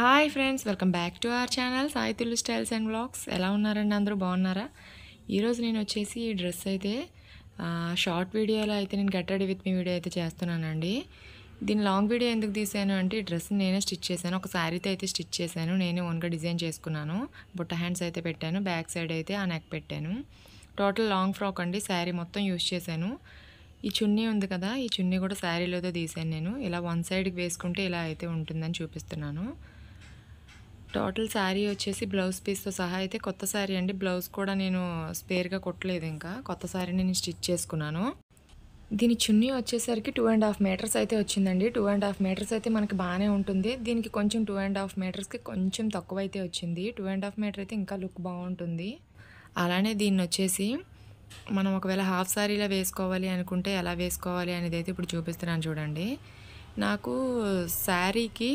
hi friends welcome back to our channel సాయితులు styles and blogs ఎలా ఉన్నారండి అందరూ బాగున్నారా ఈరోజు నేను వచ్చేసి ఈ డ్రెస్ అయితే షార్ట్ వీడియోలో అయితే నేను get ready with me video అయితే చేస్తున్నానండి దీని లాంగ్ వీడియో ఎందుకు తీసాను అంటే ఈ డ్రెస్ నేనే స్టిచ్ చేశాను ఒక శారీతో అయితే స్టిచ్ చేశాను నేనే ఓన్గా డిజైన్ చేసుకున్నాను బుట్ట హ్యాండ్స్ అయితే పెట్టాను బ్యాక్ సైడ్ అయితే ఆ నెక్ పెట్టాను టోటల్ లాంగ్ ఫ్రాక్ అండి శారీ మొత్తం యూస్ చేశాను ఈ చున్నీ ఉంది కదా ఈ చున్నీ కూడా శారీలోతో తీసాను నేను ఇలా వన్ సైడ్కి వేసుకుంటే ఇలా అయితే ఉంటుందని చూపిస్తున్నాను టోటల్ శారీ వచ్చేసి బ్లౌజ్ పీస్తో సహా అయితే కొత్త శారీ అండి బ్లౌజ్ కూడా నేను స్పేర్గా కుట్టలేదు ఇంకా కొత్త శారీని నేను స్టిచ్ చేసుకున్నాను దీని చున్నీ వచ్చేసరికి టూ అండ్ హాఫ్ మీటర్స్ అయితే వచ్చిందండి టూ అండ్ హాఫ్ మీటర్స్ అయితే మనకి బాగానే ఉంటుంది దీనికి కొంచెం టూ అండ్ హాఫ్ మీటర్స్కి కొంచెం తక్కువ అయితే వచ్చింది టూ అండ్ హాఫ్ మీటర్ అయితే ఇంకా లుక్ బాగుంటుంది అలానే దీన్ని వచ్చేసి మనం ఒకవేళ హాఫ్ శారీలా వేసుకోవాలి అనుకుంటే ఎలా వేసుకోవాలి అనేది అయితే ఇప్పుడు చూపిస్తున్నాను చూడండి నాకు శారీకి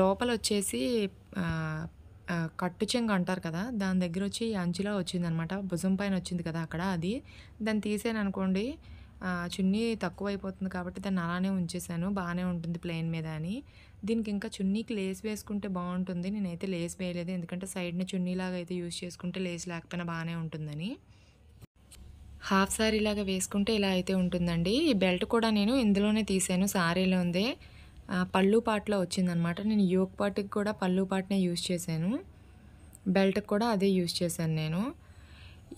లోపల వచ్చేసి కట్టు చెంగు అంటారు కదా దాని దగ్గర వచ్చి వచ్చింది అనమాట భుజం పైన వచ్చింది కదా అక్కడ అది దాన్ని తీసాను అనుకోండి చున్నీ తక్కువ అయిపోతుంది కాబట్టి దాన్ని అలానే ఉంచేసాను బాగానే ఉంటుంది ప్లేన్ మీద అని దీనికి ఇంకా చున్నీకి లేస్ వేసుకుంటే బాగుంటుంది నేనైతే లేస్ వేయలేదు ఎందుకంటే చున్నీ చున్నీలాగా అయితే యూజ్ చేసుకుంటే లేస్ లేకపోయినా బాగానే ఉంటుందని హాఫ్ సారీ లాగా వేసుకుంటే ఇలా అయితే ఉంటుందండి ఈ బెల్ట్ కూడా నేను ఇందులోనే తీసాను సారీలో ఉందే పళ్ళు పాటలో వచ్చిందనమాట నేను యోగ్ పాటికి కూడా పళ్ళు పాటనే యూజ్ చేశాను బెల్ట్కి కూడా అదే యూజ్ చేశాను నేను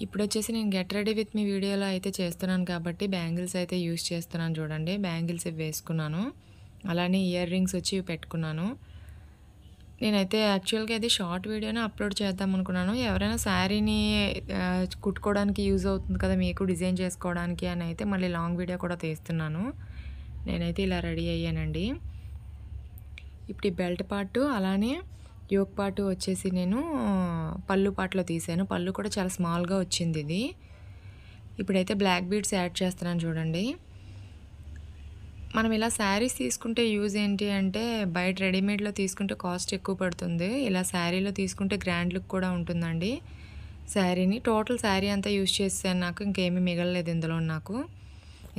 ఇప్పుడు వచ్చేసి నేను గెట్ రెడీ విత్ మీ వీడియోలో అయితే చేస్తున్నాను కాబట్టి బ్యాంగిల్స్ అయితే యూజ్ చేస్తున్నాను చూడండి బ్యాంగిల్స్ వేసుకున్నాను అలానే ఇయర్ రింగ్స్ వచ్చి పెట్టుకున్నాను నేనైతే యాక్చువల్గా అయితే షార్ట్ వీడియోనే అప్లోడ్ చేద్దాం అనుకున్నాను ఎవరైనా శారీని కుట్టుకోవడానికి యూజ్ అవుతుంది కదా మీకు డిజైన్ చేసుకోవడానికి అని అయితే మళ్ళీ లాంగ్ వీడియో కూడా తీస్తున్నాను నేనైతే ఇలా రెడీ అయ్యానండి ఇప్పుడు ఈ బెల్ట్ పార్ట్ అలానే యోక్ పాటు వచ్చేసి నేను పళ్ళు పాటలో తీసాను పళ్ళు కూడా చాలా స్మాల్గా వచ్చింది ఇది ఇప్పుడైతే బ్లాక్ బీడ్స్ యాడ్ చేస్తున్నాను చూడండి మనం ఇలా శారీస్ తీసుకుంటే యూజ్ ఏంటి అంటే బయట రెడీమేడ్లో తీసుకుంటే కాస్ట్ ఎక్కువ పడుతుంది ఇలా శారీలో తీసుకుంటే గ్రాండ్ లుక్ కూడా ఉంటుందండి శారీని టోటల్ శారీ అంతా యూజ్ చేసాను నాకు ఇంకేమీ మిగలలేదు ఇందులో నాకు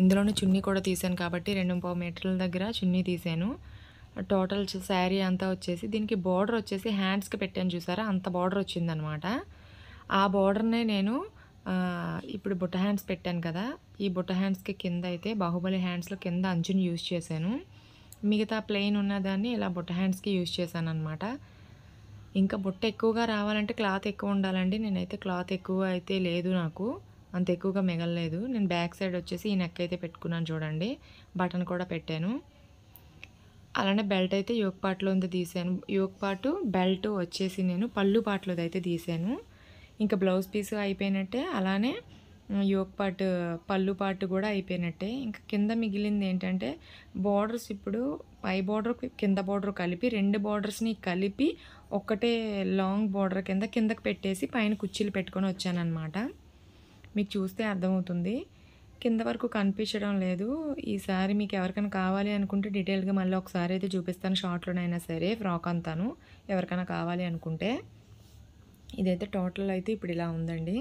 ఇందులోనే చున్నీ కూడా తీసాను కాబట్టి రెండు పావు మీటర్ల దగ్గర చున్నీ తీసాను టోటల్ శారీ అంతా వచ్చేసి దీనికి బార్డర్ వచ్చేసి హ్యాండ్స్కి పెట్టాను చూసారా అంత బార్డర్ వచ్చిందనమాట ఆ బార్డర్నే నేను ఇప్పుడు బుట్ట హ్యాండ్స్ పెట్టాను కదా ఈ బుట్ట హ్యాండ్స్కి కింద అయితే బాహుబలి హ్యాండ్స్లో కింద అంచుని యూజ్ చేశాను మిగతా ప్లెయిన్ ఉన్నదాన్ని ఇలా బుట్ట హ్యాండ్స్కి యూజ్ చేశాను అనమాట ఇంకా బుట్ట ఎక్కువగా రావాలంటే క్లాత్ ఎక్కువ ఉండాలండి నేనైతే క్లాత్ ఎక్కువ అయితే లేదు నాకు అంత ఎక్కువగా మిగలలేదు నేను బ్యాక్ సైడ్ వచ్చేసి ఈ నెక్ అయితే పెట్టుకున్నాను చూడండి బటన్ కూడా పెట్టాను అలానే బెల్ట్ అయితే యోగ పాటలో ఉంది తీసాను యోగ పాటు బెల్ట్ వచ్చేసి నేను పళ్ళు పాటలోది అయితే తీసాను ఇంకా బ్లౌజ్ పీస్ అయిపోయినట్టే అలానే యోగ పాటు పళ్ళు పాటు కూడా అయిపోయినట్టే ఇంకా కింద మిగిలింది ఏంటంటే బార్డర్స్ ఇప్పుడు పై బార్డర్ కింద బార్డర్ కలిపి రెండు బార్డర్స్ని కలిపి ఒక్కటే లాంగ్ బార్డర్ కింద కిందకి పెట్టేసి పైన కుర్చీలు పెట్టుకొని వచ్చానమాట మీకు చూస్తే అర్థమవుతుంది కింద వరకు కనిపించడం లేదు ఈ సారీ మీకు ఎవరికైనా కావాలి అనుకుంటే డీటెయిల్గా మళ్ళీ ఒకసారి అయితే చూపిస్తాను షార్ట్లోనైనా సరే ఫ్రాక్ అంతాను ఎవరికైనా కావాలి అనుకుంటే ఇదైతే టోటల్ అయితే ఇప్పుడు ఇలా ఉందండి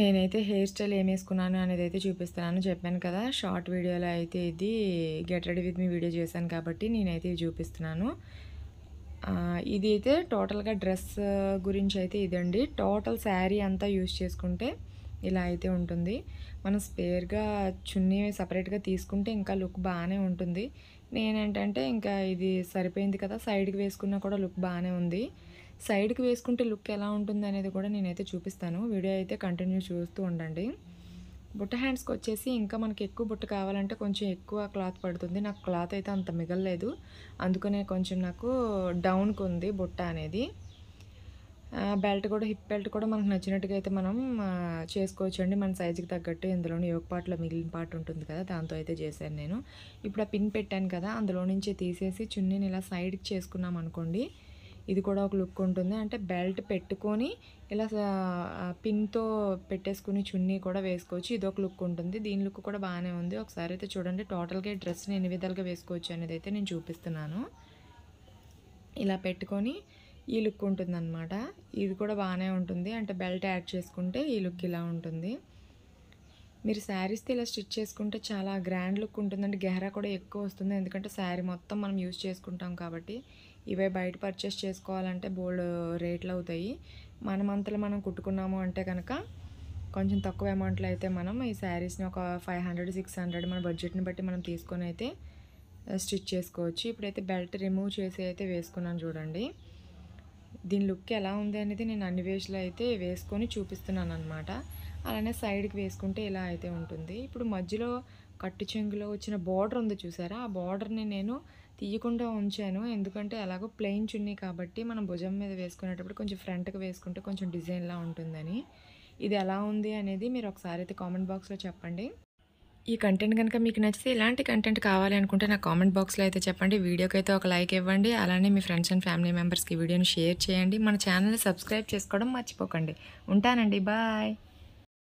నేనైతే హెయిర్ స్టైల్ ఏం వేసుకున్నాను అనేది అయితే చూపిస్తున్నాను చెప్పాను కదా షార్ట్ వీడియోలో అయితే ఇది get ready with me video చేశాను కాబట్టి నేనైతే ఇది చూపిస్తున్నాను ఇది అయితే టోటల్గా డ్రెస్ గురించి అయితే ఇదండి టోటల్ శారీ అంతా యూజ్ చేసుకుంటే ఇలా అయితే ఉంటుంది మనం స్పేర్గా చున్నీ సపరేట్గా తీసుకుంటే ఇంకా లుక్ బాగానే ఉంటుంది నేనేంటంటే ఇంకా ఇది సరిపోయింది కదా సైడ్కి వేసుకున్నా కూడా లుక్ బాగానే ఉంది సైడ్కి వేసుకుంటే లుక్ ఎలా ఉంటుంది అనేది కూడా నేనైతే చూపిస్తాను వీడియో అయితే కంటిన్యూ చూస్తూ ఉండండి బుట్ట హ్యాండ్స్కి వచ్చేసి ఇంకా మనకి ఎక్కువ బుట్ట కావాలంటే కొంచెం ఎక్కువ క్లాత్ పడుతుంది నాకు క్లాత్ అయితే అంత మిగలలేదు అందుకనే కొంచెం నాకు డౌన్కి ఉంది బుట్ట అనేది బెల్ట్ కూడా హిప్ బెల్ట్ కూడా మనకు నచ్చినట్టుగా అయితే మనం చేసుకోవచ్చు అండి మన సైజుకి తగ్గట్టు ఇందులోని యోగ పాటలో మిగిలిన పార్ట్ ఉంటుంది కదా దాంతో అయితే చేశాను నేను ఇప్పుడు ఆ పిన్ పెట్టాను కదా అందులో నుంచి తీసేసి చున్నీని ఇలా సైడ్కి చేసుకున్నాం అనుకోండి ఇది కూడా ఒక లుక్ ఉంటుంది అంటే బెల్ట్ పెట్టుకొని ఇలా పిన్తో పెట్టేసుకుని చున్నీ కూడా వేసుకోవచ్చు ఇది ఒక లుక్ ఉంటుంది దీని లుక్ కూడా బాగానే ఉంది ఒకసారి అయితే చూడండి టోటల్గా ఈ డ్రెస్ని ఎన్ని విధాలుగా వేసుకోవచ్చు అనేది అయితే నేను చూపిస్తున్నాను ఇలా పెట్టుకొని ఈ లుక్ ఉంటుంది అనమాట ఇది కూడా బాగానే ఉంటుంది అంటే బెల్ట్ యాడ్ చేసుకుంటే ఈ లుక్ ఇలా ఉంటుంది మీరు శారీస్తో ఇలా స్టిచ్ చేసుకుంటే చాలా గ్రాండ్ లుక్ ఉంటుందండి గెహరా కూడా ఎక్కువ వస్తుంది ఎందుకంటే శారీ మొత్తం మనం యూజ్ చేసుకుంటాం కాబట్టి ఇవే బయట పర్చేస్ చేసుకోవాలంటే బోల్డ్ రేట్లు అవుతాయి మనమంతలో మనం కుట్టుకున్నాము అంటే కనుక కొంచెం తక్కువ అమౌంట్లో అయితే మనం ఈ శారీస్ని ఒక ఫైవ్ హండ్రెడ్ సిక్స్ హండ్రెడ్ మన బడ్జెట్ని బట్టి మనం తీసుకొని అయితే స్టిచ్ చేసుకోవచ్చు ఇప్పుడైతే బెల్ట్ రిమూవ్ చేసి అయితే వేసుకున్నాను చూడండి దీని లుక్ ఎలా ఉంది అనేది నేను అన్ని వేస్లో అయితే వేసుకొని చూపిస్తున్నాను అనమాట అలానే సైడ్కి వేసుకుంటే ఇలా అయితే ఉంటుంది ఇప్పుడు మధ్యలో కట్టు చెంగులో వచ్చిన బార్డర్ ఉంది చూసారా ఆ బార్డర్ని నేను తీయకుండా ఉంచాను ఎందుకంటే ఎలాగో ప్లెయిన్ చున్నీ కాబట్టి మనం భుజం మీద వేసుకునేటప్పుడు కొంచెం ఫ్రంట్కి వేసుకుంటే కొంచెం డిజైన్లా ఉంటుందని ఇది ఎలా ఉంది అనేది మీరు ఒకసారి అయితే కామెంట్ బాక్స్లో చెప్పండి ఈ కంటెంట్ కనుక మీకు నచ్చితే ఇలాంటి కంటెంట్ కావాలి అనుకుంటే నా కామెంట్ బాక్స్లో అయితే చెప్పండి వీడియోకి అయితే ఒక లైక్ ఇవ్వండి అలానే మీ ఫ్రెండ్స్ అండ్ ఫ్యామిలీ మెంబర్స్కి వీడియోని షేర్ చేయండి మన ఛానల్ని సబ్స్క్రైబ్ చేసుకోవడం మర్చిపోకండి ఉంటానండి బాయ్